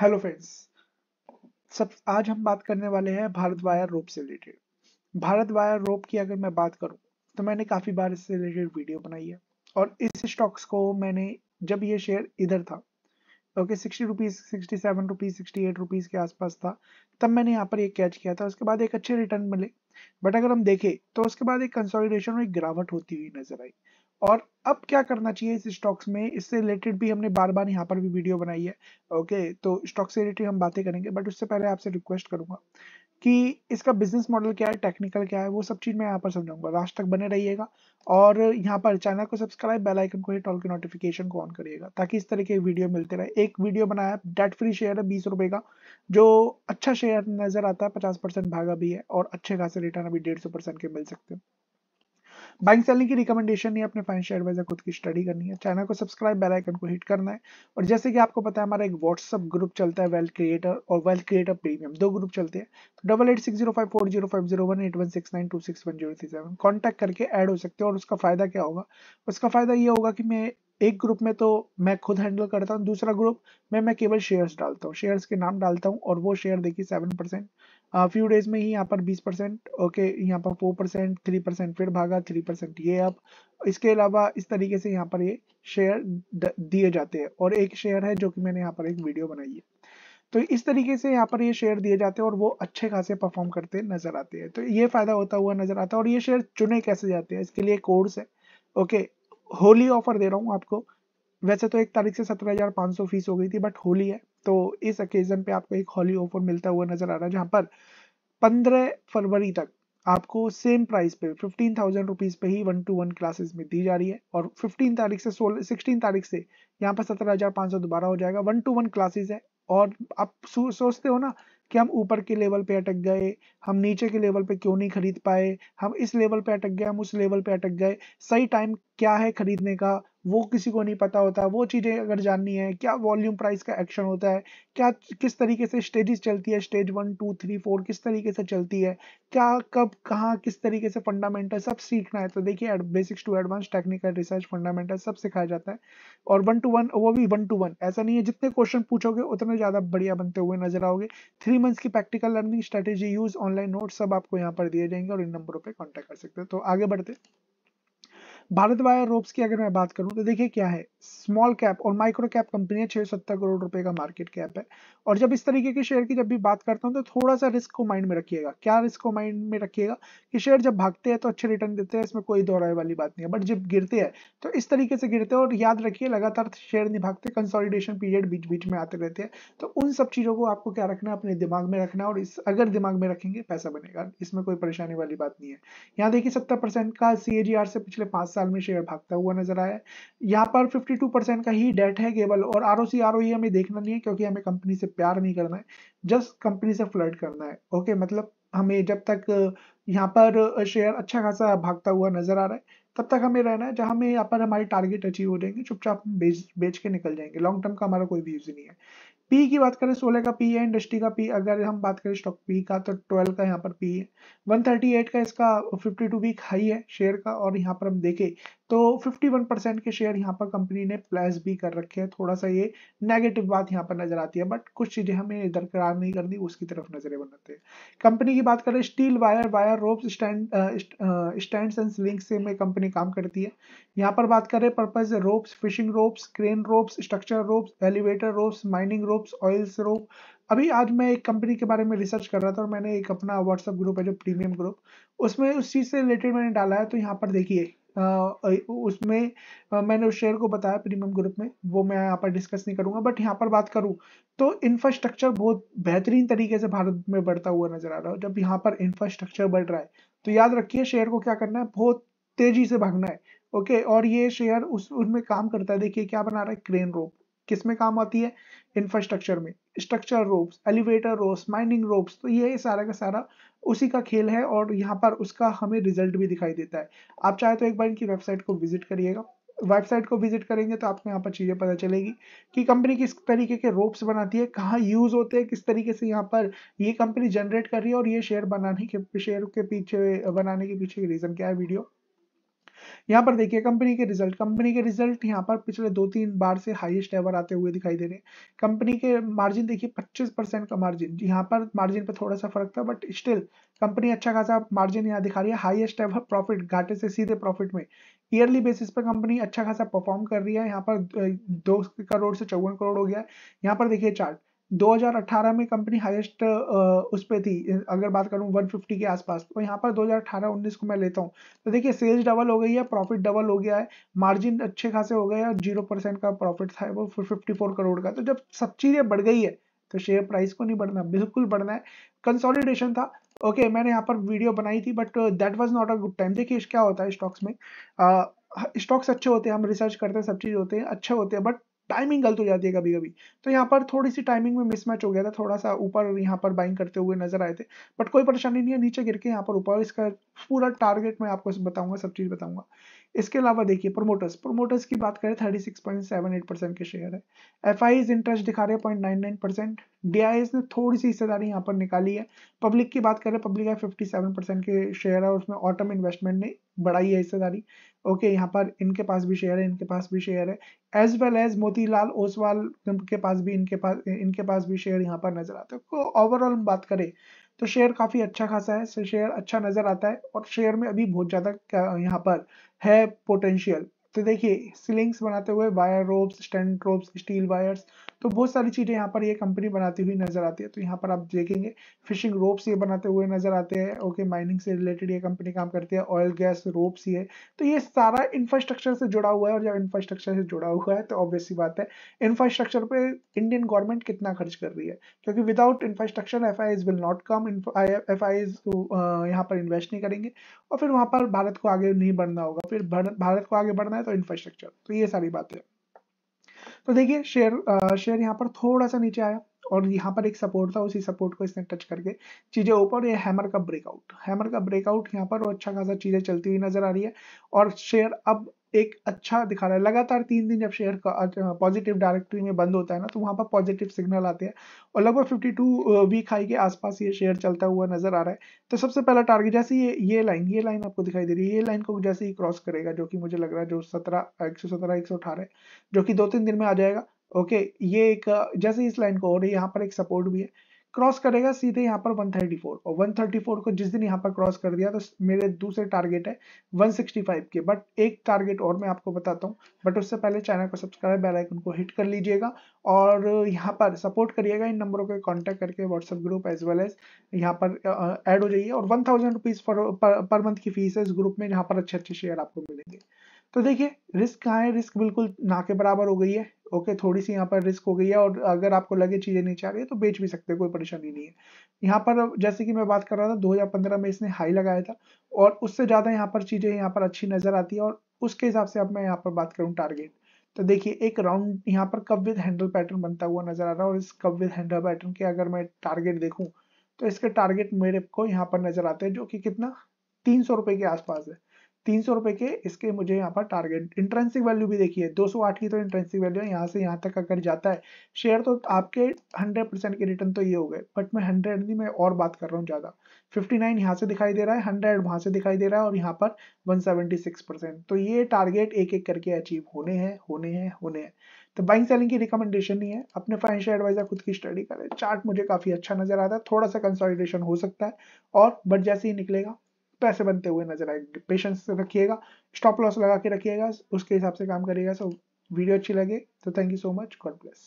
hello friends सब आज हम बात करने वाले हैं भारत वायर रोप से रिलेटेड भारत वायर रोप की अगर मैं बात करूं तो मैंने काफी बार इससे रिलेटेड वीडियो बनाई है और इस स्टॉक्स को मैंने जब ये शेयर इधर था okay sixty rupees sixty seven rupees sixty eight rupees के आसपास था तब मैंने यहाँ पर एक कैच किया था उसके बाद एक अच्छे रिटर्न मिले बट अगर हम देखें तो उसके बाद एक कंसोलिडेशन और एक गिरावट होती हुई नजर आई और अब क्या करना चाहिए इस स्टॉक्स में इससे रिलेटेड भी हमने बार बार यहाँ पर भी वीडियो बनाई है ओके तो स्टॉक से रिलेटेड हम बातें करेंगे बट उससे पहले आपसे रिक्वेस्ट करूंगा कि इसका बिजनेस मॉडल क्या है टेक्निकल क्या है वो सब चीज़ मैं यहाँ पर समझाऊंगा लास्ट तक बने रहिएगा और यहाँ पर चैनल को सब्सक्राइब बेल आइकन को हिट ऑल के नोटिफिकेशन को ऑन करिएगा ताकि इस तरह के वीडियो मिलते रहे एक वीडियो बनाया डेट फ्री शेयर है बीस रुपए का जो अच्छा शेयर नज़र आता है पचास परसेंट भागा भी है और अच्छे खासे रिटर्न अभी डेढ़ सौ परसेंट के मिल सकते हैं बाइंग सेलिंग की रिकमेंडेशन नहीं अपने फाइनेंशियल एडवाइजर खुद की स्टडी करनी है चैनल को सब्सक्राइब बेल आइकन को हिट करना है और जैसे कि आपको पता है हमारा एक व्हाट्सअप ग्रुप चलता है वेल्थ क्रिएटर और वेल्थ क्रिएटर प्रीमियम दो ग्रुप चलते हैं तो double eight six zero five four zero five zero one eight one six nine two six one zero three seven contact करके ऐड हो सकते हैं और उसका फायदा क्या होगा उसका फायदा ये होगा कि मैं एक ग्रुप में तो मैं खुद हैंडल करता हूँ दूसरा ग्रुप में मैं केवल शेयर्स डालता हूँ शेयर्स के नाम डालता हूँ और वो शेयर देखिए सेवन परसेंट फ्यू डेज में ही यहाँ पर 20 परसेंट ओके यहाँ पर 4 परसेंट थ्री परसेंट फिर भागा 3 परसेंट ये अब इसके अलावा इस तरीके से यहाँ पर ये शेयर दिए जाते हैं और एक शेयर है जो कि मैंने यहाँ पर एक वीडियो बनाई है तो इस तरीके से यहाँ पर ये शेयर दिए जाते हैं और वो अच्छे खासे परफॉर्म करते नजर आते हैं तो ये फायदा होता हुआ नजर आता है और ये शेयर चुने कैसे जाते हैं इसके लिए कोर्स है ओके होली ऑफर दे रहा हूँ आपको वैसे तो एक तारीख से सत्रह हजार सौ फीस हो गई थी बट होली है तो इस ओकेजन पे आपको एक हॉली ऑफर मिलता हुआ नजर आ रहा है जहाँ पर पंद्रह फरवरी तक आपको सेम प्राइस पे फिफ्टीन थाउजेंड रुपीज पे ही वन टू वन क्लासेस में दी जा रही है और फिफ्टीन तारीख से सोलह सिक्सटीन तारीख से यहाँ पर सत्रह हजार पाँच सौ दोबारा हो जाएगा वन टू वन क्लासेस है और आप सोचते हो ना कि हम ऊपर के लेवल पे अटक गए हम नीचे के लेवल पे क्यों नहीं खरीद पाए हम इस लेवल पे अटक गए हम उस लेवल पे अटक गए सही टाइम क्या है खरीदने का वो किसी को नहीं पता होता वो चीज़ें अगर जाननी है क्या वॉल्यूम प्राइस का एक्शन होता है क्या किस तरीके से स्टेजेस चलती है stage one two three four किस तरीके से चलती है क्या कब कहाँ किस तरीके से फंडामेंटल सब सीखना है तो देखिए basics to advance technical research fundamental सब सिखाया जाता है और वन टू वन वो भी वन टू वन ऐसा नहीं है जितने क्वेश्चन पूछोगे उतने ज़्यादा बढ़िया बनते हुए नजर आओगे थ्री मंथ्स की practical learning strategy use online note सब आपको यहाँ पर दिए जाएंगे और इन नंबरों पर कॉन्टैक्ट कर सकते हैं तो आगे बढ़ते भारत वायर रोप्स की अगर मैं बात करूं तो देखिए क्या है स्मॉल कैप और माइक्रो कैप कंपनियां छह सत्तर करोड़ रुपए का मार्केट कैप है और जब इस तरीके के शेयर की जब भी बात करता हूं तो थोड़ा सा रिस्क को माइंड में रखिएगा क्या रिस्क को माइंड में रखिएगा कि शेयर जब भागते हैं तो अच्छे रिटर्न देते हैं इसमें कोई दोहराए वाली बात नहीं है बट जब गिरते हैं तो इस तरीके से गिरते हैं और याद रखिए लगातार शेयर नहीं भागते कंसोलिडेशन पीरियड बीच बीच में आते रहते हैं तो उन सब चीजों को आपको क्या रखना है अपने दिमाग में रखना और अगर दिमाग में रखेंगे पैसा बनेगा इसमें कोई परेशानी वाली बात नहीं है यहाँ देखिए सत्तर का सी से पिछले पांच साल में शेयर भागता हुआ नजर आया यहाँ पर 52 परसेंट का ही डेट है केवल और आर ओ e हमें देखना नहीं है क्योंकि हमें कंपनी से प्यार नहीं करना है जस्ट कंपनी से फ्लर्ट करना है ओके मतलब हमें जब तक यहाँ पर शेयर अच्छा खासा भागता हुआ नजर आ रहा है तब तक हमें रहना है जहां हमें यहाँ पर हमारे टारगेट अचीव हो जाएंगे चुपचाप हम बेच बेच के निकल जाएंगे लॉन्ग टर्म का हमारा कोई व्यूज नहीं है पी की बात करें सोलह का पी है इंडस्ट्री का पी अगर हम बात करें स्टॉक पी का तो ट्वेल्व का यहाँ पर पी है एट का इसका फिफ्टी टू वीक हाई है शेयर का और यहाँ पर हम देखें तो 51 परसेंट के शेयर यहाँ पर कंपनी ने प्लस भी कर रखे हैं थोड़ा सा ये नेगेटिव बात यहाँ पर नजर आती है बट कुछ चीजें हमें दरकरार नहीं करनी उसकी तरफ नजरें बनाते हैं कंपनी की बात करें steel wire wire rope stand stand and link से में कंपनी काम करती है यहाँ पर बात करें purpose ropes fishing ropes crane ropes structure ropes elevator ropes mining ropes oils rope अभी आज मैं एक कंपनी के बारे में रिसर्च कर रहा था और मैंने एक अपना व्हाट्सअप ग्रुप है जो प्रीमियम ग्रुप उसमें उस चीज़ से रिलेटेड मैंने डाला है तो यहाँ पर देखिए उसमें मैंने उस शेयर को बताया प्रीमियम ग्रुप में वो मैं यहाँ पर डिस्कस नहीं करूंगा बट यहाँ पर बात करूँ तो इंफ्रास्ट्रक्चर बहुत बेहतरीन तरीके से भारत में बढ़ता हुआ नजर आ रहा है जब यहाँ पर इंफ्रास्ट्रक्चर बढ़ रहा है तो याद रखिए शेयर को क्या करना है बहुत तेजी से भागना है ओके और ये शेयर उस उनमें काम करता है देखिए क्या बना रहा है क्रेन रोप किसमें काम आती है इंफ्रास्ट्रक्चर में structure ropes elevator ropes mining ropes तो ये सारा का सारा उसी का खेल है और यहाँ पर उसका हमें रिजल्ट भी दिखाई देता है आप चाहे तो एक बार इनकी वेबसाइट को विजिट करिएगा वेबसाइट को विजिट करेंगे तो आपको यहाँ पर चीज़ें पता चलेगी कि कंपनी किस तरीके के रोप्स बनाती है कहाँ यूज़ होते हैं किस तरीके से यहाँ पर ये कंपनी जनरेट कर रही है और ये शेयर बनाने के शेयर के पीछे बनाने के पीछे रीज़न क्या है वीडियो यहाँ पर देखिए कंपनी के रिजल्ट कंपनी के रिजल्ट यहाँ पर पिछले दो तीन बार से हाईएस्ट एवर आते हुए दिखाई दे रहे हैं कंपनी के मार्जिन देखिए 25 परसेंट का मार्जिन यहाँ पर मार्जिन पर थोड़ा सा फर्क था बट स्टिल कंपनी अच्छा खासा मार्जिन यहाँ दिखा रही है हाईएस्ट एवर प्रॉफिट घाटे से सीधे प्रॉफिट में ईयरली बेसिस पर कंपनी अच्छा खासा परफॉर्म कर रही है यहाँ पर दो करोड़ से चौवन करोड़ हो गया है यहाँ पर देखिए चार्ट 2018 में कंपनी हाईएस्ट उस पर थी अगर बात करूं 150 के आसपास तो यहाँ पर 2018-19 को मैं लेता हूँ तो देखिए सेल्स डबल हो गई है प्रॉफिट डबल हो गया है मार्जिन अच्छे खासे हो गए और जीरो परसेंट का प्रॉफिट था वो 54 करोड़ का तो जब सब चीज़ें बढ़ गई है तो शेयर प्राइस को नहीं बढ़ना बिल्कुल बढ़ना है कंसोलिडेशन था ओके मैंने यहाँ पर वीडियो बनाई थी but that was not a good time देखिए क्या होता है स्टॉक्स में स्टॉक्स अच्छे होते हैं हम रिसर्च करते हैं सब चीज़ होते हैं अच्छे होते हैं बट टाइमिंग गलत हो जाती है कभी कभी तो यहाँ पर थोड़ी सी टाइमिंग में मिसमैच हो गया था थोड़ा सा ऊपर यहाँ पर बाइंग करते हुए नजर आए थे बट कोई परेशानी नहीं है नीचे गिर के यहाँ पर ऊपर इसका पूरा टारगेट मैं आपको बताऊंगा सब चीज बताऊंगा इसके अलावा देखिए प्रमोटर्स प्रमोटर्स की बात करें thirty six point seven eight percent के शेयर है एफ इंटरेस्ट दिखा रहे हैं point nine nine percent D I ने थोड़ी सी हिस्सेदारी यहाँ पर निकाली है पब्लिक की बात करें पब्लिक है फिफ्टी सेवन परसेंट के शेयर है और उसमें ऑटम इन्वेस्टमेंट ने बढ़ाई है हिस्सेदारी ओके यहाँ पर इनके पास भी शेयर है इनके पास भी शेयर है as well as Motilal Oswal के पास भी इनके पास इनके पास भी शेयर यहाँ पर नजर आता है ओवरऑल हम बात करें तो शेयर काफी अच्छा खासा है शेयर अच्छा नजर आता है और शेयर में अभी बहुत ज्यादा यहाँ पर है पोटेंशियल तो देखिए सिलिंग्स बनाते हुए wire ropes stand ropes steel wires तो बहुत सारी चीज़ें यहाँ पर ये कंपनी बनाती हुई नजर आती है तो यहाँ पर आप देखेंगे फिशिंग रोप्स ये बनाते हुए नजर आते हैं ओके माइनिंग से रिलेटेड ये कंपनी काम करती है ऑयल गैस रोप्स ये तो ये सारा इंफ्रास्ट्रक्चर से जुड़ा हुआ है और जब इंफ्रास्ट्रक्चर से जुड़ा हुआ है तो ऑब्वियसली बात है इंफ्रास्ट्रक्चर पर इंडियन गवर्नमेंट कितना खर्च कर रही है क्योंकि without infrastructure F will not come F I यहाँ पर इन्वेस्ट नहीं करेंगे और फिर वहाँ पर भारत को आगे नहीं बढ़ना होगा फिर भारत को आगे बढ़ना है और तो इंफ्रास्ट्रक्चर तो ये सारी बातें तो देखिए शेयर शेयर यहाँ पर थोड़ा सा नीचे आया और यहाँ पर एक सपोर्ट था उसी सपोर्ट को इसने टच करके चीजें ऊपर ये हैमर का ब्रेकआउट हैमर का ब्रेकआउट यहाँ पर अच्छा खासा चीजें चलती हुई नजर आ रही है और शेयर अब एक अच्छा दिखा रहा है लगातार तीन दिन जब शेयर पॉजिटिव डायरेक्टरी में बंद होता है ना तो वहाँ पर पॉजिटिव सिग्नल आते हैं और लगभग 52 वीक हाई के आसपास ये शेयर चलता हुआ नजर आ रहा है तो सबसे पहला टारगेट जैसे ये ये लाइन ये लाइन आपको दिखाई दे रही है ये लाइन को जैसे ही क्रॉस करेगा जो कि मुझे लग रहा है जो सत्रह एक सौ सत्रह एक सौ अठारह जो कि दो तीन दिन में आ जाएगा ओके ये एक जैसे इस लाइन को और यहाँ पर एक सपोर्ट भी है क्रॉस करेगा सीधे यहाँ पर 134 और 134 को जिस दिन यहाँ पर क्रॉस कर दिया तो मेरे दूसरे टारगेट है 165 के बट एक टारगेट और मैं आपको बताता हूँ बट उससे पहले चैनल को सब्सक्राइब बेल आइकन को हिट कर लीजिएगा और यहाँ पर सपोर्ट करिएगा इन नंबरों को कॉन्टैक्ट करके WhatsApp group as well as यहाँ पर ऐड हो जाइए और one thousand rupees per month की फीस है इस ग्रुप में जहाँ पर अच्छे अच्छे शेयर आपको मिलेंगे तो देखिए रिस्क कहाँ है रिस्क बिल्कुल ना के बराबर हो गई है ओके थोड़ी सी यहाँ पर रिस्क हो गई है और अगर आपको लगे चीज़ें नीचे आ रही है तो बेच भी सकते हैं कोई परेशानी नहीं है यहाँ पर जैसे कि मैं बात कर रहा था 2015 में इसने हाई लगाया था और उससे ज़्यादा यहाँ पर चीज़ें यहाँ पर अच्छी नज़र आती है और उसके हिसाब से अब मैं यहाँ पर बात करूँ टारगेट तो देखिए एक राउंड यहाँ पर कब विद हैंडल पैटर्न बनता हुआ नज़र आ रहा है और इस कब विद हैंडल पैटर्न के अगर मैं टारगेट देखूँ तो इसके टारगेट मेरे को यहाँ पर नज़र आते हैं जो कि कितना तीन सौ रुपए के आसपास है तीन सौ रुपए के इसके मुझे यहाँ पर टारगेट इंट्रेंसिक वैल्यू भी देखिए 208 की तो इंट्रेंसिक वैल्यू है यहाँ से यहाँ तक अगर जाता है शेयर तो आपके 100 परसेंट के रिटर्न तो ये हो गए बट मैं 100 नहीं मैं और बात कर रहा हूँ ज़्यादा 59 नाइन यहाँ से दिखाई दे रहा है 100 वहां से दिखाई दे रहा है और यहाँ पर सिक्स परसेंट तो ये टारगेट एक एक करके अचीव होने हैं होने हैं होने हैं तो बाइंग सेलिंग की रिकमेंडेशन नहीं है अपने फाइनेंशियल एडवाइजर खुद की स्टडी करें चार्ट मुझे काफ़ी अच्छा नजर आता है थोड़ा सा कंसोलिडेशन हो सकता है और बट जैसे ही निकलेगा पैसे बनते हुए नजर आएंगे पेशेंस रखिएगा स्टॉप लॉस लगा के रखिएगा उसके हिसाब से काम करिएगा सो वीडियो अच्छी लगे तो thank you so much God bless